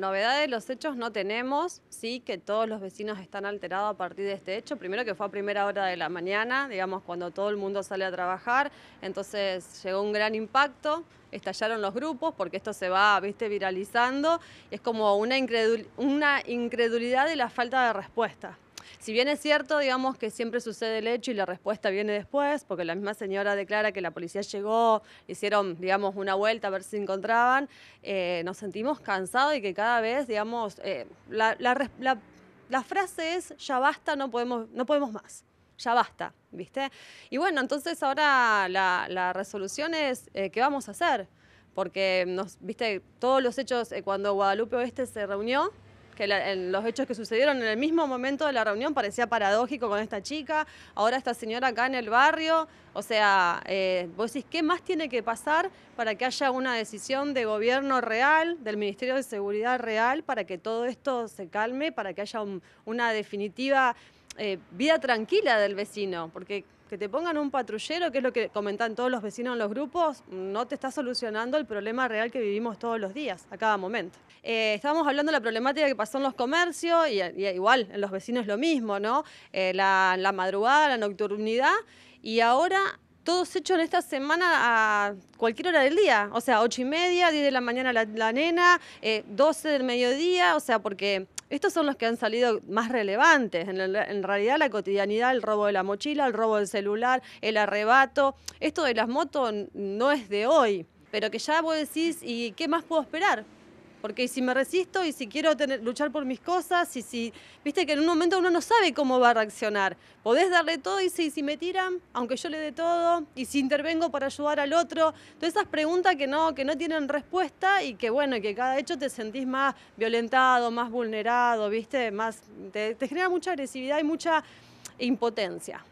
novedades los hechos no tenemos, sí que todos los vecinos están alterados a partir de este hecho. Primero que fue a primera hora de la mañana, digamos, cuando todo el mundo sale a trabajar, entonces llegó un gran impacto, estallaron los grupos porque esto se va, viste, viralizando. Es como una, una incredulidad de la falta de respuesta si bien es cierto, digamos que siempre sucede el hecho y la respuesta viene después, porque la misma señora declara que la policía llegó, hicieron, digamos, una vuelta a ver si encontraban, eh, nos sentimos cansados y que cada vez, digamos, eh, la, frase es, ya basta, no podemos, no podemos más ya basta, ¿viste? Y bueno, entonces ahora la, resolución es eh, qué vamos a hacer, porque nos, viste, todos los hechos, cuando Guadalupe Oeste se reunió, que los hechos que sucedieron en el mismo momento de la reunión parecía paradójico con esta chica, ahora esta señora acá en el barrio, o sea, eh, vos decís, ¿qué más tiene que pasar para que haya una decisión de gobierno real, del Ministerio de Seguridad real, para que todo esto se calme, para que haya una definitiva eh, vida tranquila del vecino? Porque que te pongan un patrullero, que es lo que comentan todos los vecinos en los grupos, no te está solucionando el problema real que vivimos todos los días, a cada momento. Eh, estábamos hablando de la problemática que pasó en los comercios, y, igual, en los vecinos lo mismo, ¿no? Eh, la, madrugada, la nocturnidad, y ahora todos hecho en esta semana a cualquier hora del día. O sea, ocho y media, 10 de la mañana la, nena, 12 eh, del mediodía, o sea, porque estos son los que han salido más relevantes. En, realidad, la cotidianidad, el robo de la mochila, el robo del celular, el arrebato. Esto de las motos no es de hoy, pero que ya vos decís, ¿y qué más puedo esperar? Porque si me resisto y si quiero luchar por mis cosas y si, viste que en un momento uno no sabe cómo va a reaccionar. Podés darle todo y si, si me tiran, aunque yo le dé todo, y si intervengo para ayudar al otro. Todas esas preguntas que no, que no tienen respuesta y que bueno, que cada hecho te sentís más violentado, más vulnerado, viste, más, te genera mucha agresividad y mucha impotencia.